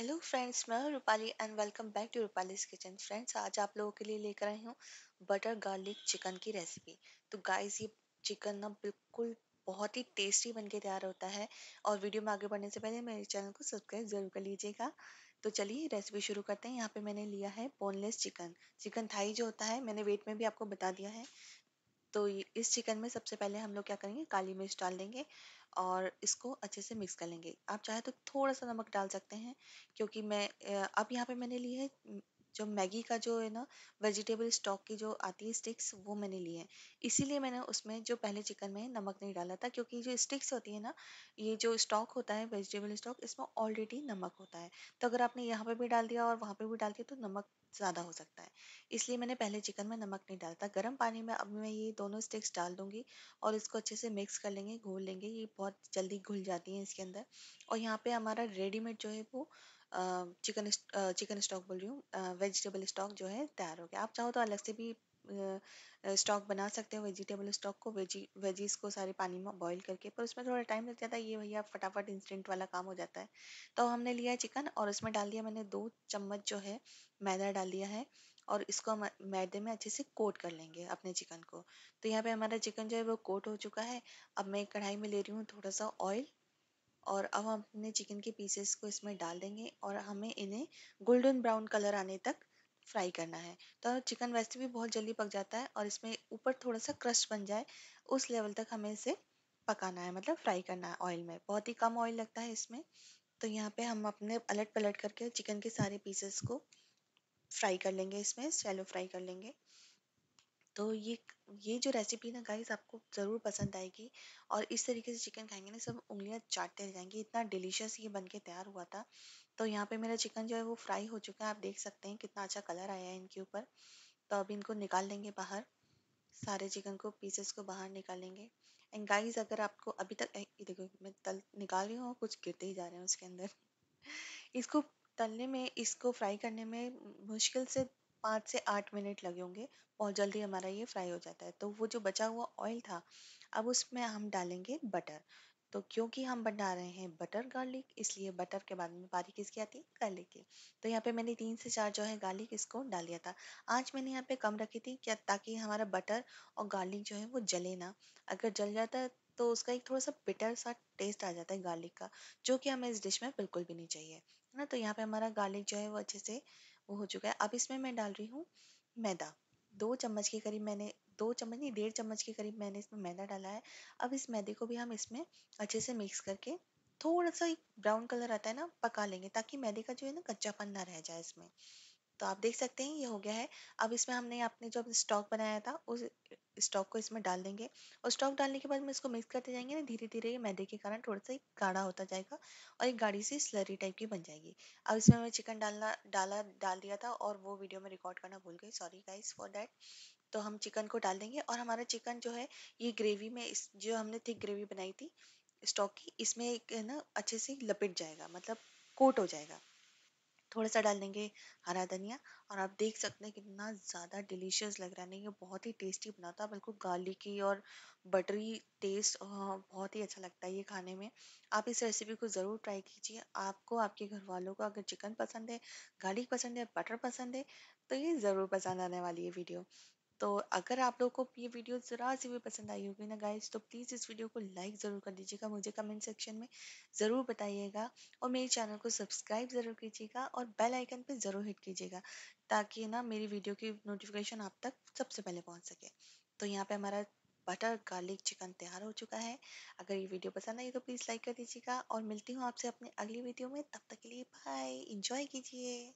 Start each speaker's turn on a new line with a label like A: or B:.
A: hello friends मैं Rupali and welcome back to Rupali's kitchen friends आज आप लोगों के लिए लेकर आई हूँ बटर गार्लिक चिकन की रेसिपी तो गाइस ये चिकन ना बिल्कुल बहुत ही टेस्टी बनके तैयार होता है और वीडियो में आगे बढ़ने से पहले मेरे चैनल को सब्सक्राइब जरूर कर लीजिएगा तो चलिए रेसिपी शुरू करते हैं यहाँ पे मैंने लिया है बोनलेस चिकन चिकन थाई जो होता है मैंने वेट में भी आपको बता दिया है तो इस चिकन में सबसे पहले हम लोग क्या करेंगे काली मिर्च डाल देंगे और इसको अच्छे से मिक्स कर लेंगे आप चाहे तो थोड़ा सा नमक डाल सकते हैं क्योंकि मैं अब यहाँ पे मैंने ली है जो मैगी का जो है ना वेजिटेबल स्टॉक की जो आती है स्टिक्स वो मैंने लिए हैं इसीलिए मैंने उसमें जो पहले चिकन में नमक नहीं डाला था क्योंकि जो स्टिक्स होती है ना ये जो स्टॉक होता है वेजिटेबल स्टॉक इसमें ऑलरेडी नमक होता है तो अगर आपने यहाँ पे भी डाल दिया और वहाँ पे भी डाल दिया तो नमक ज़्यादा हो सकता है इसलिए मैंने पहले चिकन में नमक नहीं डालता गर्म पानी में अब मैं ये दोनों स्टिक्स डाल दूँगी और इसको अच्छे से मिक्स कर लेंगे घोल लेंगे ये बहुत जल्दी घुल जाती हैं इसके अंदर और यहाँ पर हमारा रेडीमेड जो है वो चिकन चिकन स्टॉक बोल रही हूँ वेजिटेबल स्टॉक जो है तैयार हो गया आप चाहो तो अलग से भी स्टॉक बना सकते हो वेजिटेबल स्टॉक को वेजी वेजीज को सारे पानी में बॉईल करके पर उसमें थोड़ा टाइम लग जाता है ये भैया फटाफट इंस्टेंट वाला काम हो जाता है तो हमने लिया है चिकन और उसमें डाल दिया मैंने दो चम्मच जो है मैदा डाल दिया है और इसको हम मैदे में अच्छे से कोट कर लेंगे अपने चिकन को तो यहाँ पे हमारा चिकन जो है वो कोट हो चुका है अब मैं कढ़ाई में ले रही हूँ थोड़ा सा ऑयल और अब हम अपने चिकन के पीसेस को इसमें डाल देंगे और हमें इन्हें गोल्डन ब्राउन कलर आने तक फ्राई करना है तो चिकन वैसे भी बहुत जल्दी पक जाता है और इसमें ऊपर थोड़ा सा क्रस्ट बन जाए उस लेवल तक हमें इसे पकाना है मतलब फ्राई करना है ऑयल में बहुत ही कम ऑयल लगता है इसमें तो यहाँ पे हम अपने पलट पलट करके चिकन के सारे पीसेस को फ्राई कर लेंगे इसमें शैलो फ्राई कर लेंगे तो ये ये जो रेसिपी ना गाइस आपको ज़रूर पसंद आएगी और इस तरीके से चिकन खाएंगे ना सब उंगलियां चाटते जाएंगी इतना डिलीशियस ये बन के तैयार हुआ था तो यहाँ पे मेरा चिकन जो है वो फ्राई हो चुका है आप देख सकते हैं कितना अच्छा कलर आया है इनके ऊपर तो अभी इनको निकाल लेंगे बाहर सारे चिकन को पीसेस को बाहर निकालेंगे एंड गाइज़ अगर आपको अभी तक देखो मैं तल निकाल रही हूँ कुछ गिरते ही जा रहे हैं उसके अंदर इसको तलने में इसको फ्राई करने में मुश्किल से पाँच से आठ मिनट लगे होंगे बहुत जल्दी हमारा ये फ्राई हो जाता है तो वो जो बचा हुआ ऑयल था अब उसमें हम डालेंगे बटर तो क्योंकि हम बना रहे हैं बटर गार्लिक इसलिए बटर के बाद में बारी किसकी आती है गार्लिक की तो यहाँ पे मैंने तीन से चार जो है गार्लिक इसको डाल दिया था आज मैंने यहाँ पे कम रखी थी क्या ताकि हमारा बटर और गार्लिक जो है वो जले ना अगर जल जाता है तो उसका एक थोड़ा सा बिटर सा टेस्ट आ जाता है गार्लिक का जो कि हमें इस डिश में बिल्कुल भी नहीं चाहिए है ना तो यहाँ पे हमारा गार्लिक जो है वो अच्छे से वो हो चुका है अब इसमें मैं डाल रही हूँ मैदा दो चम्मच के करीब मैंने दो चम्मच नहीं डेढ़ चम्मच के करीब मैंने इसमें मैदा डाला है अब इस मैदे को भी हम इसमें अच्छे से मिक्स करके थोड़ा सा ब्राउन कलर आता है ना पका लेंगे ताकि मैदे का जो है ना कच्चापन ना रह जाए इसमें तो आप देख सकते हैं ये हो गया है अब इसमें हमने आपने जो स्टॉक बनाया था उस स्टॉक को इसमें डाल देंगे और स्टॉक डालने के बाद में इसको मिक्स करते जाएंगे ना धीरे धीरे ये मैदे के कारण थोड़ा सा गाढ़ा होता जाएगा और एक गाढ़ी सी स्लरी टाइप की बन जाएगी अब इसमें हमें चिकन डालना डाला डाल दिया था और वो वीडियो में रिकॉर्ड करना भूल गई सॉरी गाइज फॉर देट तो हम चिकन को डाल देंगे और हमारा चिकन जो है ये ग्रेवी में इस जो हमने थिक ग्रेवी बनाई थी स्टॉक की इसमें एक ना अच्छे से लपेट जाएगा मतलब कोट हो जाएगा थोड़ा सा डाल देंगे हरा धनिया और आप देख सकते हैं कितना ज़्यादा डिलीशियस लग रहा है नहीं ये बहुत ही टेस्टी बना था बिल्कुल गार्लिकी और बटरी टेस्ट बहुत ही अच्छा लगता है ये खाने में आप इस रेसिपी को ज़रूर ट्राई कीजिए आपको आपके घर वालों को अगर चिकन पसंद है गार्लिक पसंद है बटर पसंद है तो ये ज़रूर पसंद आने वाली है वीडियो तो अगर आप लोगों को ये वीडियो ज़रा सी भी पसंद आई होगी ना गाइज तो प्लीज़ इस वीडियो को लाइक ज़रूर कर दीजिएगा मुझे कमेंट सेक्शन में ज़रूर बताइएगा और मेरे चैनल को सब्सक्राइब ज़रूर कीजिएगा और बेल आइकन पे ज़रूर हिट कीजिएगा ताकि ना मेरी वीडियो की नोटिफिकेशन आप तक सबसे पहले पहुँच सके तो यहाँ पर हमारा बटर गार्लिक चिकन तैयार हो चुका है अगर ये वीडियो पसंद आई तो प्लीज़ लाइक कर दीजिएगा और मिलती हूँ आपसे अपने अगली वीडियो में तब तक के लिए बाय इंजॉय कीजिए